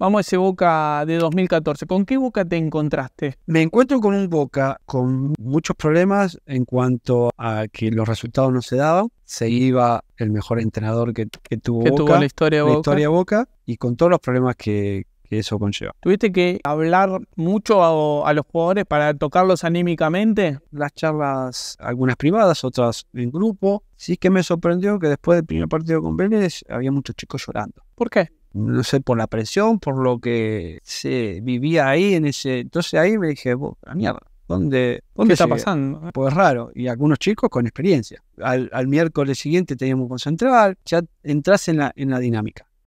Vamos a ese Boca de 2014. ¿Con qué Boca te encontraste? Me encuentro con un Boca con muchos problemas en cuanto a que los resultados no se daban. Se mm. iba el mejor entrenador que, tuvo la historia Boca. y con todos los problemas que, eso conlleva. ¿Tuviste que hablar mucho a, a, los jugadores para tocarlos anímicamente? Las charlas, algunas privadas, otras en grupo. Sí que me sorprendió que después del primer partido con Vélez había muchos chicos llorando. ¿Por qué? no sé, por la presión, por lo que se vivía ahí en ese... Entonces ahí me dije, la mierda, ¿dónde, dónde está pasando? Ah, pues raro, y algunos chicos con experiencia. Al, miércoles siguiente teníamos con concentrar, ya entras en la, en la dinámica.